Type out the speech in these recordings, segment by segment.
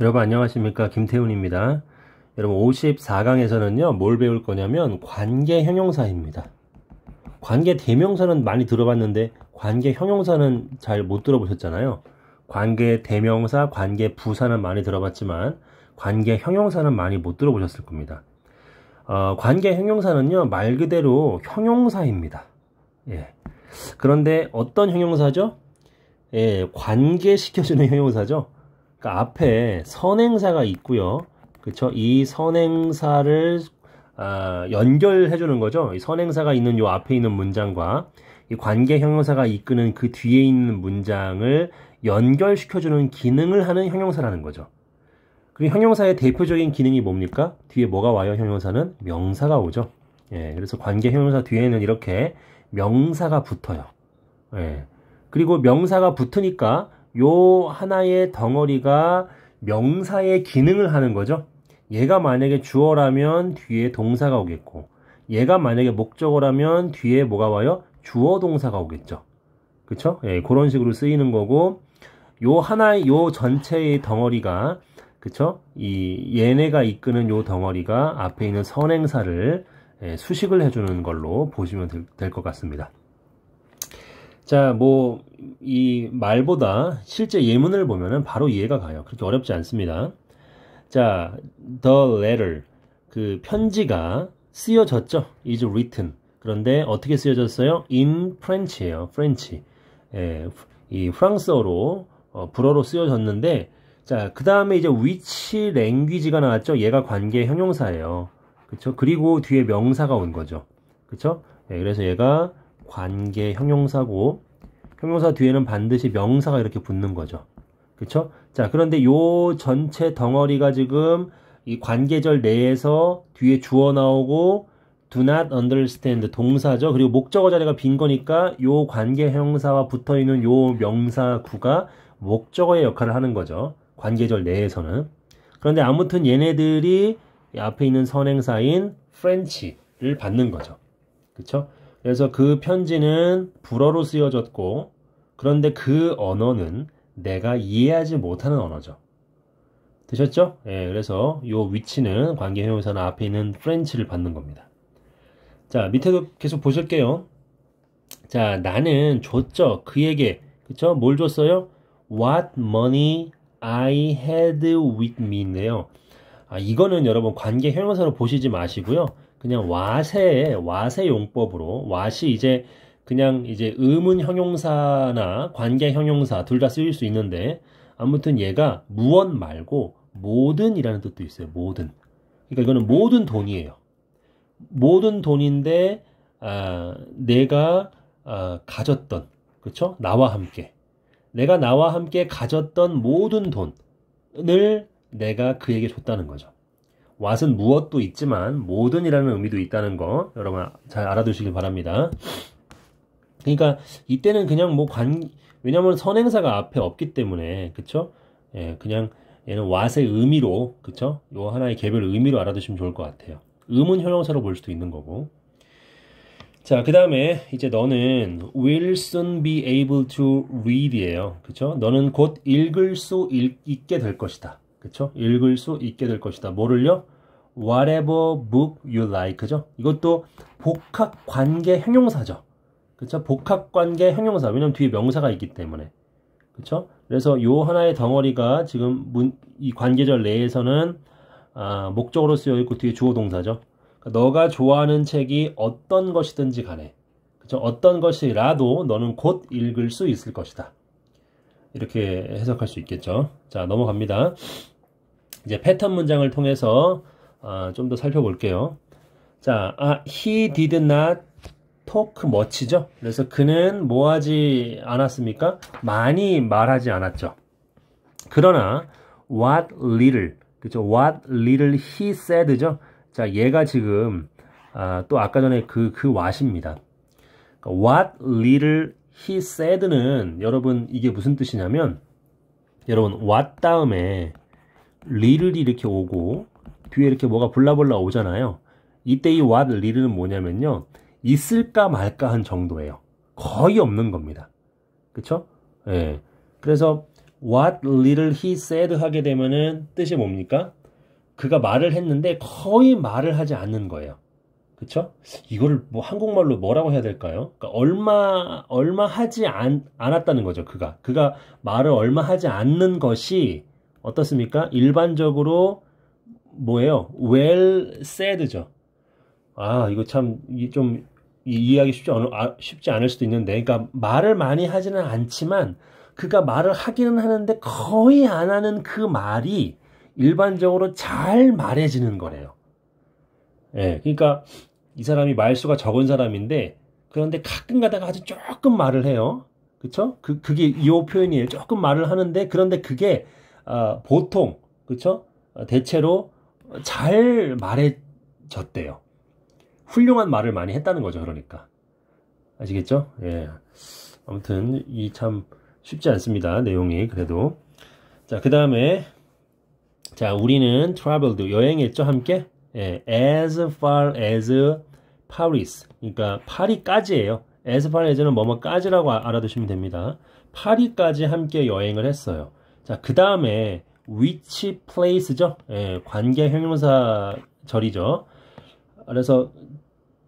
여러분 안녕하십니까 김태훈입니다 여러분 54강에서는요 뭘 배울 거냐면 관계 형용사입니다 관계 대명사는 많이 들어봤는데 관계 형용사는 잘 못 들어보셨잖아요 관계 대명사 관계 부사는 많이 들어봤지만 관계 형용사는 많이 못 들어보셨을 겁니다 어, 관계 형용사는요 말 그대로 형용사입니다 예. 그런데 어떤 형용사죠? 예, 관계시켜주는 형용사죠 그 앞에 선행사가 있고요. 그렇죠? 이 선행사를 아, 연결해 주는 거죠. 이 선행사가 있는 요 앞에 있는 문장과 이 관계 형용사가 이끄는 그 뒤에 있는 문장을 연결시켜 주는 기능을 하는 형용사라는 거죠. 그리고 형용사의 대표적인 기능이 뭡니까? 뒤에 뭐가 와요? 형용사는 명사가 오죠. 예, 그래서 관계 형용사 뒤에는 이렇게 명사가 붙어요. 예. 그리고 명사가 붙으니까 요 하나의 덩어리가 명사의 기능을 하는 거죠. 얘가 만약에 주어라면 뒤에 동사가 오겠고, 얘가 만약에 목적어라면 뒤에 뭐가 와요? 주어 동사가 오겠죠. 그쵸? 예, 그런 식으로 쓰이는 거고, 요 하나의, 요 전체의 덩어리가, 그쵸? 이, 얘네가 이끄는 요 덩어리가 앞에 있는 선행사를 예, 수식을 해주는 걸로 보시면 될 것 같습니다. 자, 뭐, 이 말보다 실제 예문을 보면 바로 이해가 가요. 그렇게 어렵지 않습니다. 자, the letter. 그 편지가 쓰여졌죠. is written. 그런데 어떻게 쓰여졌어요? in f r e n c h 에요 French. 예, 이 프랑스어로 어, 불어로 쓰여졌는데 자, 그다음에 이제 which language가 나왔죠. 얘가 관계 형용사예요. 그쵸 그리고 뒤에 명사가 온 거죠. 그쵸 예, 그래서 얘가 관계 형용사고 형용사 뒤에는 반드시 명사가 이렇게 붙는 거죠. 그렇죠? 자, 그런데 요 전체 덩어리가 지금 이 관계절 내에서 뒤에 주어 나오고 do not understand 동사죠. 그리고 목적어 자리가 빈 거니까 요 관계 형사와 붙어 있는 요 명사구가 목적어의 역할을 하는 거죠. 관계절 내에서는. 그런데 아무튼 얘네들이 앞에 있는 선행사인 프렌치를 받는 거죠. 그렇죠? 그래서 그 편지는 불어로 쓰여졌고 그런데 그 언어는 내가 이해하지 못하는 언어죠. 되셨죠? 예, 그래서 요 위치는 관계형용사는 앞에 있는 프렌치를 받는 겁니다. 자, 밑에도 계속 보실게요. 자, 나는 줬죠. 그에게. 그쵸? 뭘 줬어요? What money I had with me인데요. 아, 이거는 여러분 관계 형용사로 보시지 마시고요. 그냥 와세 와세 용법으로 와시 이제 그냥 이제 의문 형용사나 관계 형용사 둘 다 쓰일 수 있는데 아무튼 얘가 무언 말고 모든이라는 뜻도 있어요. 모든. 그러니까 이거는 모든 돈이에요. 모든 돈인데 아, 내가 아, 가졌던 그렇 나와 함께 내가 나와 함께 가졌던 모든 돈을 내가 그에게 줬다는 거죠. 왓은 무엇도 있지만 모든이라는 의미도 있다는 거 여러분 잘 알아두시길 바랍니다. 그러니까 이때는 그냥 뭐 관 왜냐하면 선행사가 앞에 없기 때문에 그쵸? 예, 그냥 얘는 왓의 의미로 그쵸? 요 하나의 개별 의미로 알아두시면 좋을 것 같아요. 의문 형용사로 볼 수도 있는 거고. 자, 그 다음에 이제 너는 will soon be able to read이에요. 그쵸? 너는 곧 읽을 수 있게 될 것이다. 그쵸? 읽을 수 있게 될 것이다. 뭐를요? whatever book you like. 죠 이것도 복학 관계 형용사죠. 그쵸? 복학 관계 형용사. 왜냐면 뒤에 명사가 있기 때문에. 그쵸? 그래서 요 하나의 덩어리가 지금 문, 이 관계절 내에서는 아, 목적으로 쓰여 있고 뒤에 주어 동사죠. 그러니까 너가 좋아하는 책이 어떤 것이든지 간에 그쵸? 어떤 것이라도 너는 곧 읽을 수 있을 것이다. 이렇게 해석할 수 있겠죠. 자, 넘어갑니다. 이제 패턴 문장을 통해서 어, 좀더 살펴볼게요. 자, 아, he did not talk much죠. 그래서 그는 뭐 하지 않았습니까? 많이 말하지 않았죠. 그러나 what little 그죠? what little he said죠. 자, 얘가 지금 아, 또 아까 전에 그그 그 what입니다. what little he said는 여러분 이게 무슨 뜻이냐면 여러분 what 다음에 리를이 렇게 오고 뒤에 이렇게 뭐가 볼라볼라 오잖아요. 이때 이 what 리를은 뭐냐면요. 있을까 말까 한 정도예요. 거의 없는 겁니다. 그쵸? 예. 그래서 what little he said 하게 되면은 뜻이 뭡니까? 그가 말을 했는데 거의 말을 하지 않는 거예요. 그쵸? 이거를 뭐 한국말로 뭐라고 해야 될까요? 그러니까 얼마, 얼마 하지 않, 않았다는 거죠. 그가. 그가 말을 얼마 하지 않는 것이 어떻습니까? 일반적으로 뭐예요? well said죠. 아, 이거 참 좀 이해하기 쉽지, 않, 아, 쉽지 않을 수도 있는데, 그러니까 말을 많이 하지는 않지만, 그가 말을 하기는 하는데 거의 안 하는 그 말이 일반적으로 잘 말해지는 거래요. 예, 그러니까 이 사람이 말수가 적은 사람인데, 그런데 가끔 가다가 아주 조금 말을 해요. 그쵸? 그, 그게 이 표현이에요. 조금 말을 하는데, 그런데 그게 어, 보통 그쵸 어, 대체로 잘 말해줬대요. 훌륭한 말을 많이 했다는 거죠. 그러니까 아시겠죠? 예. 아무튼 이 참 쉽지 않습니다. 내용이 그래도 자 그 다음에 자 우리는 traveled 여행했죠 함께 예, as far as Paris 그러니까 파리까지예요. as far as는 뭐뭐까지라고 아, 알아두시면 됩니다. 파리까지 함께 여행을 했어요. 자, 그 다음에 which place죠? 예, 관계 형용사 절이죠. 그래서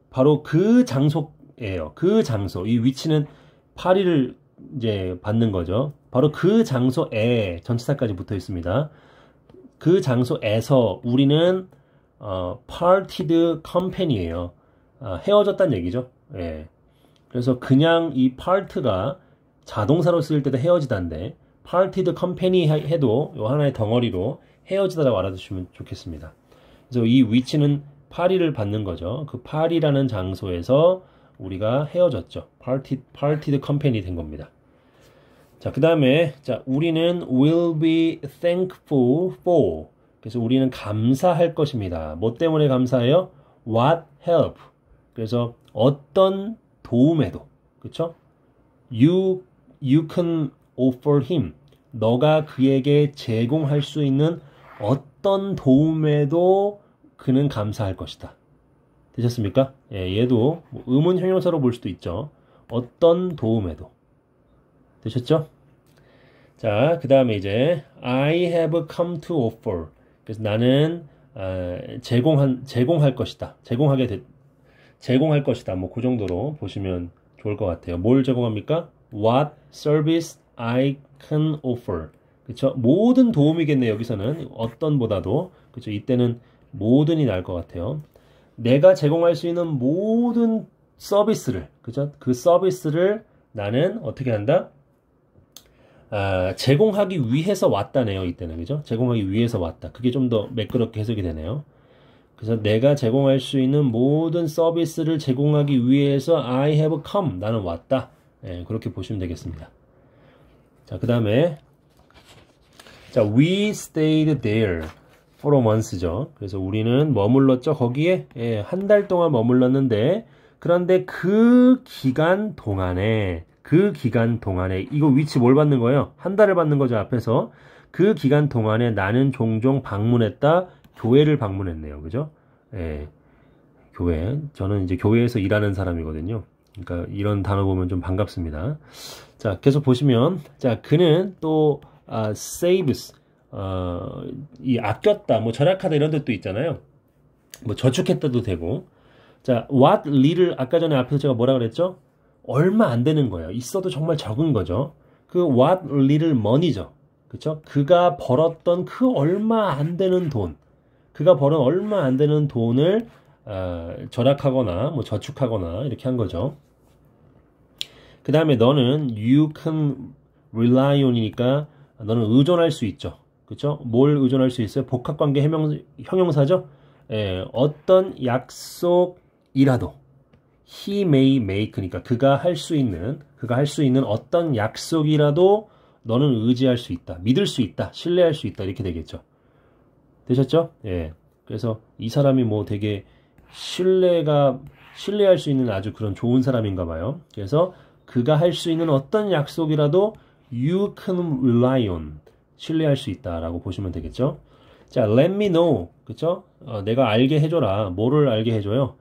바로 그 장소예요. 그 장소. 이 위치는 파리를 이제 받는 거죠. 바로 그 장소에 전치사까지 붙어 있습니다. 그 장소에서 우리는 어, parted 예요 아, 헤어졌다는 얘기죠. 예. 그래서 그냥 이파트가 자동사로 쓰일 때도 헤어지다인데 parted company 해도 요 하나의 덩어리로 헤어지다라고 알아두시면 좋겠습니다. 그래서 이 위치는 파리를 받는 거죠. 그 파리라는 장소에서 우리가 헤어졌죠. parted, parted company 된 겁니다. 자, 그 다음에, 자, 우리는 will be thankful for. 그래서 우리는 감사할 것입니다. 뭐 때문에 감사해요? what help. 그래서 어떤 도움에도. 그렇죠 you, you can offer him 너가 그에게 제공할 수 있는 어떤 도움에도 그는 감사할 것이다. 되셨습니까? 예, 얘도 뭐 의문 형용사로 볼 수도 있죠. 어떤 도움에도 되셨죠? 자, 그 다음에 이제 I have come to offer. 그래서 나는 어, 제공한 제공할 것이다. 제공하게 되, 제공할 것이다. 뭐그 정도로 보시면 좋을 것 같아요. 뭘 제공합니까? What service I can offer. 그쵸? 모든 도움이겠네, 여기서는. 어떤보다도. 그쵸? 이때는 모든이 나을 것 같아요. 내가 제공할 수 있는 모든 서비스를, 그죠? 그 서비스를 나는 어떻게 한다? 아, 제공하기 위해서 왔다네요, 이때는. 그죠? 제공하기 위해서 왔다. 그게 좀 더 매끄럽게 해석이 되네요. 그래서 내가 제공할 수 있는 모든 서비스를 제공하기 위해서 I have come. 나는 왔다. 예, 그렇게 보시면 되겠습니다. 자, 그 다음에 자, we stayed there for a month죠. 그래서 우리는 머물렀죠. 거기에 예, 한 달 동안 머물렀는데 그런데 그 기간 동안에 그 기간 동안에 이거 위치 뭘 받는 거예요? 한 달을 받는 거죠 앞에서 그 기간 동안에 나는 종종 방문했다 교회를 방문했네요 그죠? 예 교회 저는 이제 교회에서 일하는 사람이거든요 그러니까 이런 단어 보면 좀 반갑습니다 자, 계속 보시면 자, 그는 또 아, saves 어, 이 아꼈다, 뭐 절약하다 이런 데도 있잖아요. 뭐 저축했다도 되고. 자, what little 아까 전에 앞에서 제가 뭐라 그랬죠? 얼마 안 되는 거예요. 있어도 정말 적은 거죠. 그 what little money죠. 그렇죠? 그가 벌었던 그 얼마 안 되는 돈, 그가 벌은 얼마 안 되는 돈을 어, 절약하거나 뭐 저축하거나 이렇게 한 거죠. 그 다음에 너는 you can rely on이니까 너는 의존할 수 있죠. 그렇죠? 뭘 의존할 수 있어요? 복합관계 해명, 형용사죠. 예, 어떤 약속이라도 he may make니까 그가 할 수 있는 그가 할 수 있는 어떤 약속이라도 너는 의지할 수 있다, 믿을 수 있다, 신뢰할 수 있다 이렇게 되겠죠. 되셨죠? 예. 그래서 이 사람이 뭐 되게 신뢰가 신뢰할 수 있는 아주 그런 좋은 사람인가 봐요. 그래서 그가 할 수 있는 어떤 약속이라도 you can rely on 신뢰할 수 있다라고 보시면 되겠죠. 자, let me know 그쵸? 어, 내가 알게 해줘라. 뭐를 알게 해줘요?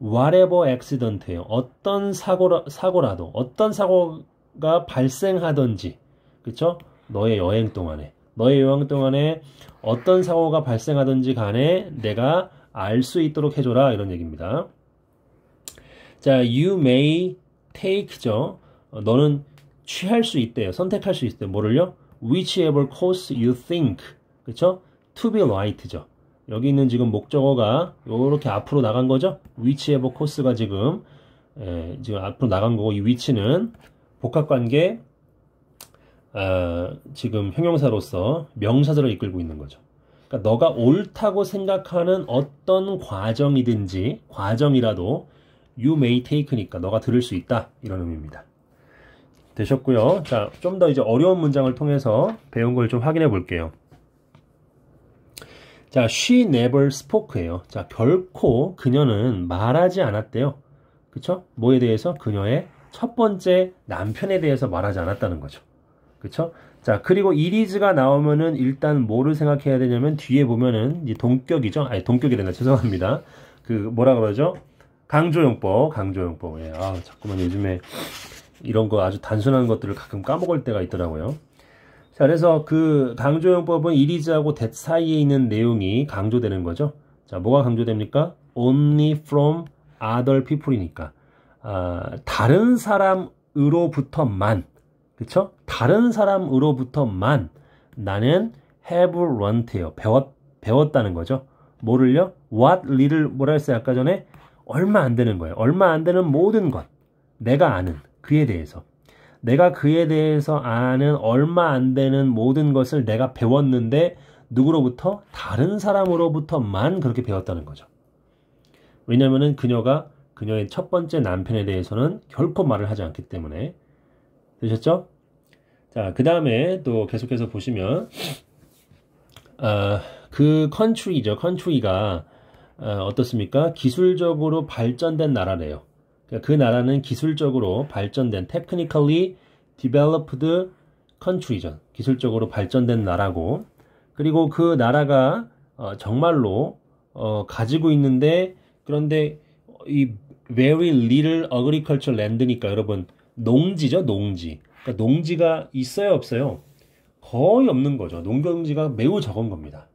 whatever accident예요. 어떤 사고라, 사고라도 어떤 사고가 발생하든지 그쵸? 너의 여행 동안에 너의 여행 동안에 어떤 사고가 발생하든지 간에 내가 알 수 있도록 해줘라 이런 얘기입니다. 자, you may take죠. 어, 너는 취할 수 있대요. 선택할 수 있대요. 뭐를요? whichever course you think. 그쵸? to be right죠. 여기 있는 지금 목적어가 이렇게 앞으로 나간 거죠? whichever course가 지금 에, 예, 지금 앞으로 나간 거고 이 위치는 복합관계 어, 지금 형용사로서 명사들을 이끌고 있는 거죠. 그러니까 너가 옳다고 생각하는 어떤 과정이든지 과정이라도 you may take니까 너가 들을 수 있다 이런 의미입니다. 되셨고요. 자, 좀 더 이제 어려운 문장을 통해서 배운 걸 좀 확인해 볼게요. 자, she never spoke예요. 자, 결코 그녀는 말하지 않았대요. 그쵸? 뭐에 대해서? 그녀의 첫 번째 남편에 대해서 말하지 않았다는 거죠. 그쵸? 자, 그리고 이리즈가 나오면은 일단 뭐를 생각해야 되냐면 뒤에 보면은 이제 동격이죠. 아니, 동격이 된다. 죄송합니다. 그 뭐라 그러죠? 강조용법, 강조용법. 예. 아, 자꾸만 요즘에 이런 거 아주 단순한 것들을 가끔 까먹을 때가 있더라고요. 자, 그래서 그 강조용법은 이리즈하고 that 사이에 있는 내용이 강조되는 거죠. 자, 뭐가 강조됩니까? only from other people이니까. 아, 다른 사람으로부터만. 그쵸? 다른 사람으로부터만 나는 have learnt예요. 배웠, 배웠다는 거죠. 뭐를요? what little, 뭐라 했어요? 아까 전에? 얼마 안 되는 거예요. 얼마 안 되는 모든 것. 내가 아는 그에 대해서. 내가 그에 대해서 아는 얼마 안 되는 모든 것을 내가 배웠는데 누구로부터? 다른 사람으로부터만 그렇게 배웠다는 거죠. 왜냐면은 그녀가 그녀의 첫 번째 남편에 대해서는 결코 말을 하지 않기 때문에. 되셨죠? 자, 그 다음에 또 계속해서 보시면, 어, 그 컨트리죠. 컨트리가 어, 어떻습니까? 기술적으로 발전된 나라래요. 그러니까 그 나라는 기술적으로 발전된 technically developed country죠. 기술적으로 발전된 나라고 그리고 그 나라가 어, 정말로 어, 가지고 있는데 그런데 이 very little agriculture land니까 여러분 농지죠 농지 그러니까 농지가 있어요 없어요 거의 없는 거죠 농경지가 매우 적은 겁니다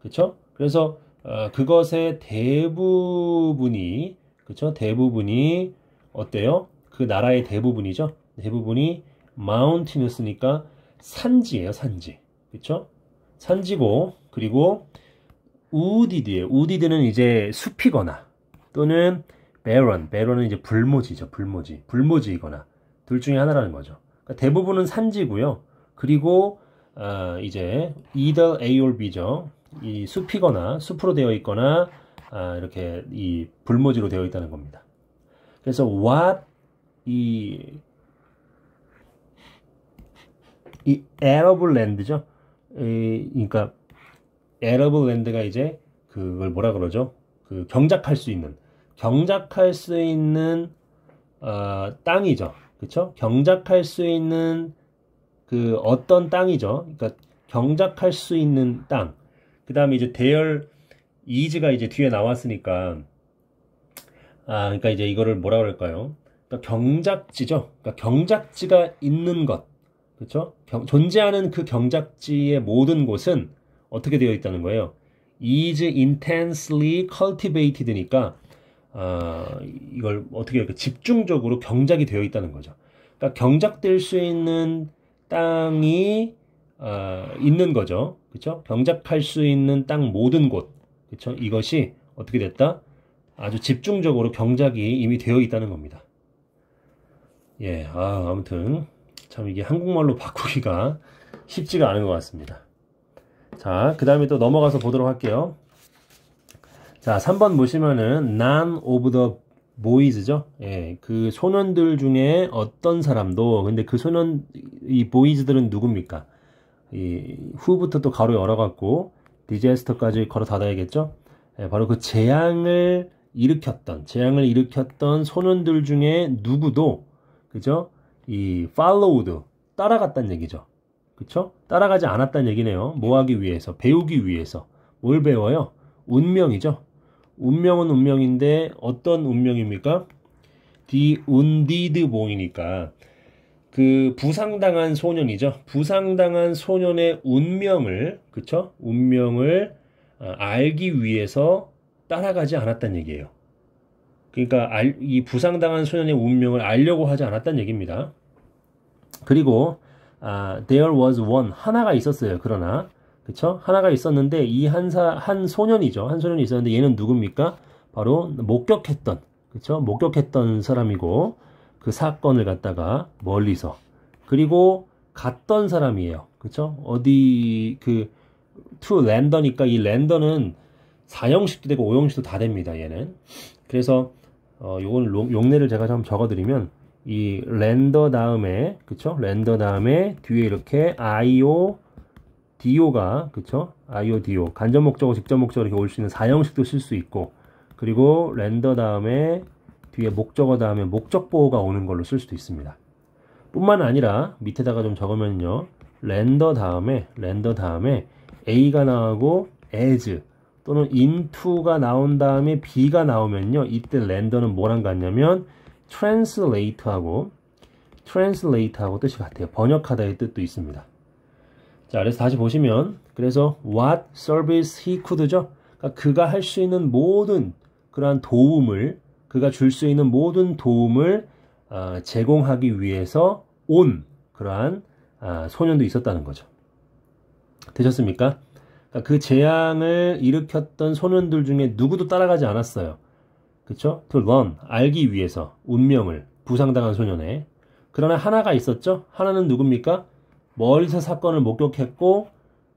그렇죠 그래서 어, 그것의 대부분이 그쵸 대부분이 어때요? 그 나라의 대부분이죠. 대부분이 마운틴우스니까 산지예요, 산지. 그쵸 산지고 그리고 우디드예요. 우디드는 이제 숲이거나 또는 베론베론은 이제 불모지죠, 불모지. 불모지이거나 둘 중에 하나라는 거죠. 그러니까 대부분은 산지고요. 그리고 어, 이제 either A or B죠. 이 숲이거나 숲으로 되어 있거나 아, 이렇게 이 불모지로 되어 있다는 겁니다. 그래서 what 이, 이 arable land죠. 이, 그러니까 arable land가 이제 그걸 뭐라 그러죠? 그 경작할 수 있는 경작할 수 있는 어, 땅이죠. 그렇죠? 경작할 수 있는 그 어떤 땅이죠. 그러니까 경작할 수 있는 땅. 그 다음에 이제 대열 이즈가 이제 뒤에 나왔으니까 아 그러니까 이제 이거를 뭐라 그럴까요? 그러니까 경작지죠. 그러니까 경작지가 있는 것, 그렇죠? 경, 존재하는 그 경작지의 모든 곳은 어떻게 되어 있다는 거예요? is intensely cultivated니까 아, 이걸 어떻게 이렇게 집중적으로 경작이 되어 있다는 거죠. 그러니까 경작될 수 있는 땅이 어, 있는 거죠. 그렇죠? 경작할 수 있는 땅 모든 곳. 그렇죠? 이것이 어떻게 됐다? 아주 집중적으로 경작이 이미 되어 있다는 겁니다. 예, 아, 아무튼 참 이게 한국말로 바꾸기가 쉽지가 않은 것 같습니다. 자, 그 다음에 또 넘어가서 보도록 할게요. 자, 3번 보시면은 none of the boys죠. 예, 그 소년들 중에 어떤 사람도 근데 그 소년 이 boys들은 누굽니까? 이 후부터 또 가로 열어갖고 디제스터까지 걸어 닫아야겠죠? 예, 바로 그 재앙을 일으켰던 재앙을 일으켰던 소년들 중에 누구도 그죠? 이 팔로우드 따라갔단 얘기죠. 그쵸? 따라가지 않았단 얘기네요. 뭐 하기 위해서 배우기 위해서 뭘 배워요? 운명이죠. 운명은 운명인데 어떤 운명입니까? 디 운디드 봉이니까 그 부상당한 소년이죠. 부상당한 소년의 운명을 그쵸? 운명을 아, 알기 위해서 따라가지 않았다는 얘기예요. 그러니까 이 부상당한 소년의 운명을 알려고 하지 않았다는 얘기입니다. 그리고 아, there was one 하나가 있었어요. 그러나 그쵸? 하나가 있었는데 이 한사 한 소년이죠. 한 소년이 있었는데 얘는 누굽니까? 바로 목격했던 그쵸? 목격했던 사람이고 그 사건을 갖다가 멀리서 그리고 갔던 사람이에요. 그렇죠? 어디 그 투 랜더니까 이 랜더는 4형식도 되고 5형식도 다 됩니다. 얘는. 그래서 어 요건 용례를 제가 좀 적어 드리면 이 랜더 다음에 그쵸? 랜더 다음에 뒤에 이렇게 IO DO가 그쵸? IO DO 간접 목적어 직접 목적어 이렇게 올수 있는 4형식도 쓸 수 있고 그리고 랜더 다음에 뒤에 목적어 다음에 목적 보호가 오는 걸로 쓸 수도 있습니다. 뿐만 아니라 밑에다가 좀 적으면요. 렌더 다음에 렌더 다음에 A가 나오고 as 또는 into가 나온 다음에 B가 나오면요. 이때 렌더는 뭐랑 같냐면 translate하고 translate하고 뜻이 같아요. 번역하다의 뜻도 있습니다. 자, 그래서 다시 보시면 그래서 what service he could죠. 그러니까 그가 할 수 있는 모든 그러한 도움을 그가 줄 수 있는 모든 도움을 어, 제공하기 위해서 온 그러한 아, 소년도 있었다는 거죠. 되셨습니까? 그러니까 그 재앙을 일으켰던 소년들 중에 누구도 따라가지 않았어요. 그쵸? To learn, 알기 위해서 운명을 부상당한 소년에 그러나 하나가 있었죠? 하나는 누굽니까? 멀리서 사건을 목격했고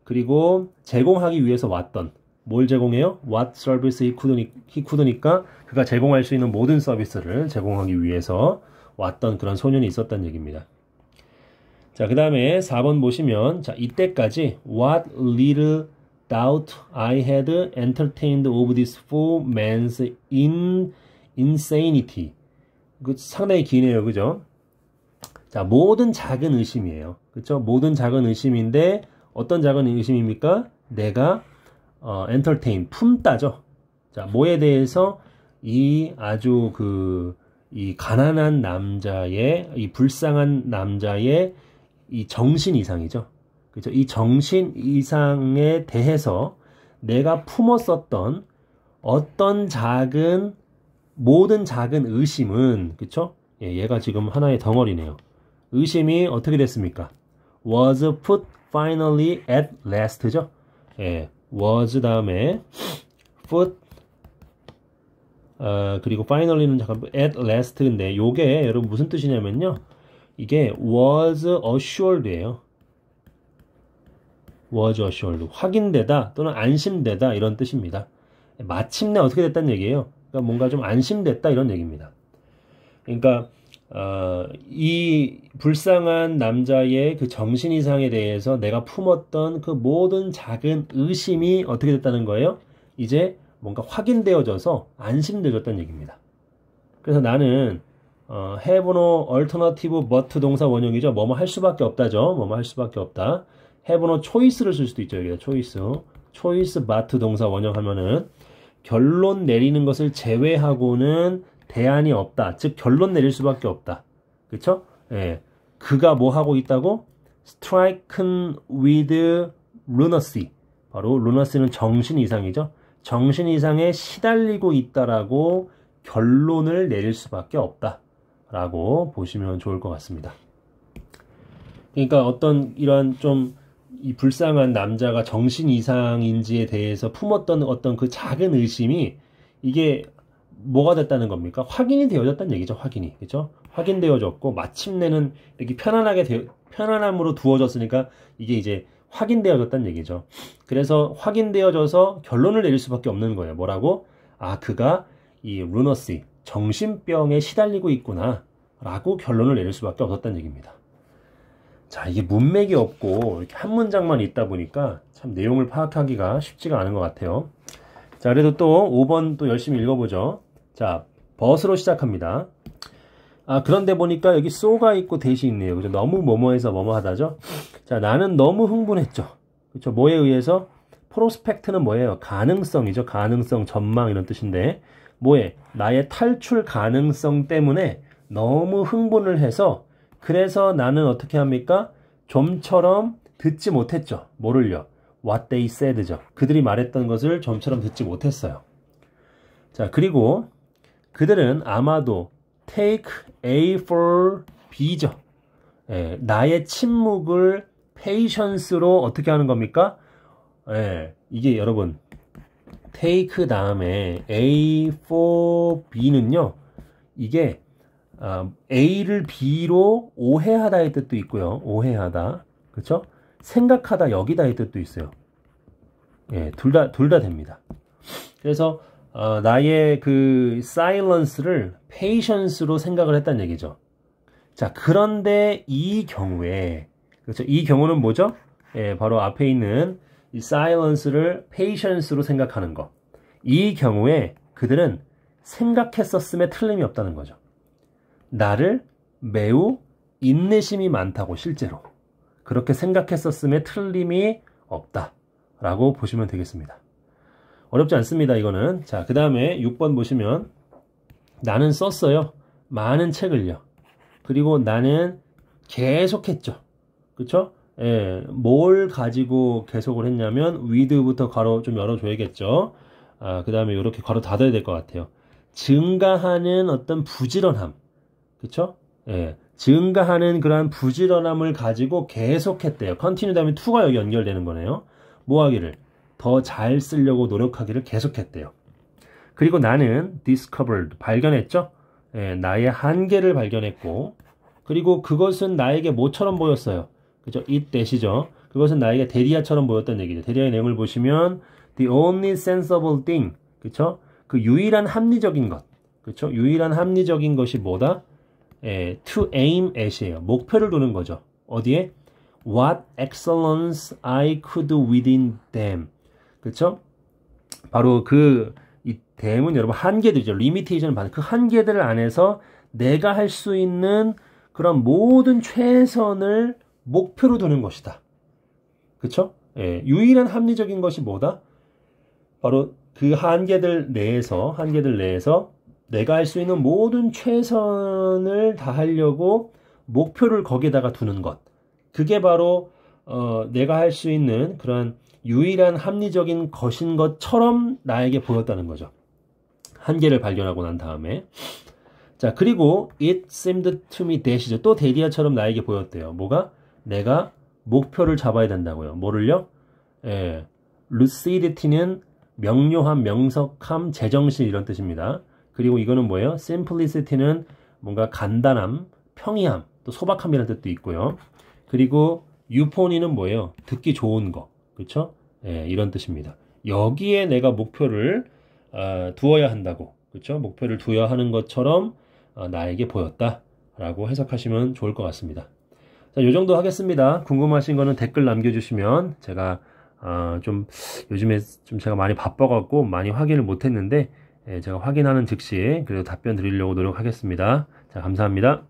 그리고 제공하기 위해서 왔던 뭘 제공해요? What service he could니까 c o u 그가 제공할 수 있는 모든 서비스를 제공하기 위해서 왔던 그런 소년이 있었단 얘기입니다. 자, 그 다음에 4번 보시면, 자, 이때까지 What little doubt I had entertained of this poor man's in, insanity. 그 상당히 기네요. 그죠? 자, 모든 작은 의심이에요. 그쵸? 모든 작은 의심인데, 어떤 작은 의심입니까? 내가 어, entertain, 품따죠 자, 뭐에 대해서 이 아주 그, 이 가난한 남자의, 이 불쌍한 남자의 이 정신 이상이죠. 그죠? 이 정신 이상에 대해서 내가 품었었던 어떤 작은, 모든 작은 의심은, 그쵸? 예, 얘가 지금 하나의 덩어리네요. 의심이 어떻게 됐습니까? was put finally at last죠? 예, was 다음에 foot 어, 그리고 finally는 잠깐 at last인데 요게 여러분 무슨 뜻이냐면요 이게 was assured예요 was assured 확인되다 또는 안심되다 이런 뜻입니다 마침내 어떻게 됐다는 얘기예요 그러니까 뭔가 좀 안심됐다 이런 얘기입니다 그러니까 어, 이 불쌍한 남자의 그 정신 이상에 대해서 내가 품었던 그 모든 작은 의심이 어떻게 됐다는 거예요? 이제 뭔가 확인되어져서 안심되어졌다는 얘기입니다. 그래서 나는 어, have no alternative but 동사 원형이죠. 뭐뭐 할 수밖에 없다죠. 뭐뭐 할 수밖에 없다. have no choice를 쓸 수도 있죠. 여기다 choice. choice but 동사 원형 하면은 결론 내리는 것을 제외하고는 대안이 없다. 즉 결론 내릴 수밖에 없다. 그렇죠? 예. 그가 뭐 하고 있다고? Stricken with lunacy. 바로 lunacy는 정신 이상이죠. 정신 이상에 시달리고 있다라고 결론을 내릴 수밖에 없다라고 보시면 좋을 것 같습니다. 그러니까 어떤 이런 좀 이 불쌍한 남자가 정신 이상인지에 대해서 품었던 어떤 그 작은 의심이 이게 뭐가 됐다는 겁니까? 확인이 되어졌다는 얘기죠. 확인이. 그죠? 확인되어졌고, 마침내는 이렇게 편안하게, 되, 편안함으로 두어졌으니까 이게 이제 확인되어졌다는 얘기죠. 그래서 확인되어져서 결론을 내릴 수밖에 없는 거예요. 뭐라고? 아, 그가 이 루너시, 정신병에 시달리고 있구나. 라고 결론을 내릴 수밖에 없었다는 얘기입니다. 자, 이게 문맥이 없고 이렇게 한 문장만 있다 보니까 참 내용을 파악하기가 쉽지가 않은 것 같아요. 자, 그래도 또 5번 또 열심히 읽어보죠. 자, 버스로 시작합니다. 아, 그런데 보니까 여기 소가 있고 대시 있네요. 그죠? 너무 뭐뭐해서 뭐뭐하다죠? 자, 나는 너무 흥분했죠. 그렇죠? 뭐에 의해서? 프로스펙트는 뭐예요? 가능성이죠. 가능성, 전망 이런 뜻인데 뭐에? 나의 탈출 가능성 때문에 너무 흥분을 해서 그래서 나는 어떻게 합니까? 좀처럼 듣지 못했죠. 뭐를요? What they said죠. 그들이 말했던 것을 좀처럼 듣지 못했어요. 자, 그리고 그들은 아마도 take A for B죠. 예, 나의 침묵을 patience로 어떻게 하는 겁니까? 예, 이게 여러분 take 다음에 A for B는요. 이게 아, A를 B로 오해하다의 뜻도 있고요. 오해하다. 그렇죠? 생각하다 여기다의 뜻도 있어요. 예, 둘 다 둘 다 됩니다. 그래서 어, 나의 그 사일런스를 페이션스로 생각을 했다는 얘기죠. 자, 그런데 이 경우에 그렇죠. 이 경우는 뭐죠? 예, 바로 앞에 있는 이 s i l e 를페이션스로 생각하는 거. 이 경우에 그들은 생각했었음에 틀림이 없다는 거죠. 나를 매우 인내심이 많다고 실제로 그렇게 생각했었음에 틀림이 없다. 라고 보시면 되겠습니다. 어렵지 않습니다. 이거는. 자, 그 다음에 6번 보시면 나는 썼어요. 많은 책을요. 그리고 나는 계속했죠. 그쵸? 예, 뭘 가지고 계속을 했냐면 위드부터 괄호 좀 열어줘야겠죠. 아, 그 다음에 이렇게 괄호 닫아야 될 것 같아요. 증가하는 어떤 부지런함. 그쵸? 예, 증가하는 그러한 부지런함을 가지고 계속했대요. 컨티뉴 다음에 투가 여기 연결되는 거네요. 뭐 하기를? 더잘 쓰려고 노력하기를 계속했대요. 그리고 나는 discovered, 발견했죠? 예, 나의 한계를 발견했고, 그리고 그것은 나에게 뭐처럼 보였어요? 그죠? 이 대시죠? 그것은 나에게 데리아처럼 보였던 얘기죠. 데리아의 내용을 보시면, the only sensible thing, 그쵸? 그 유일한 합리적인 것, 그쵸? 유일한 합리적인 것이 뭐다? 예, to aim at이에요. 목표를 두는 거죠. 어디에? What excellence I could within them. 그렇죠? 바로 그이 대문 여러분 한계들이죠. 리미테이션을 받은 그 한계들 안에서 내가 할 수 있는 그런 모든 최선을 목표로 두는 것이다. 그렇죠? 예, 유일한 합리적인 것이 뭐다? 바로 그 한계들 내에서 한계들 내에서 내가 할 수 있는 모든 최선을 다하려고 목표를 거기에다가 두는 것. 그게 바로 어, 내가 할 수 있는 그런 유일한 합리적인 것인 것처럼 나에게 보였다는 거죠. 한계를 발견하고 난 다음에 자 그리고 it seemed to me that이죠. 또 데디아처럼 나에게 보였대요. 뭐가? 내가 목표를 잡아야 된다고요. 뭐를요? 예, lucidity는 명료함, 명석함, 제정신 이런 뜻입니다. 그리고 이거는 뭐예요? simplicity는 뭔가 간단함, 평이함, 또 소박함이라는 뜻도 있고요. 그리고 유포니는 뭐예요? 듣기 좋은 거. 그렇죠? 예, 이런 뜻입니다. 여기에 내가 목표를 어, 두어야 한다고, 그쵸 목표를 두어야 하는 것처럼 어, 나에게 보였다라고 해석하시면 좋을 것 같습니다. 자, 요 정도 하겠습니다. 궁금하신 거는 댓글 남겨주시면 제가 어, 좀 요즘에 좀 제가 많이 바빠갖고 많이 확인을 못했는데 예, 제가 확인하는 즉시 그래도 답변 드리려고 노력하겠습니다. 자, 감사합니다.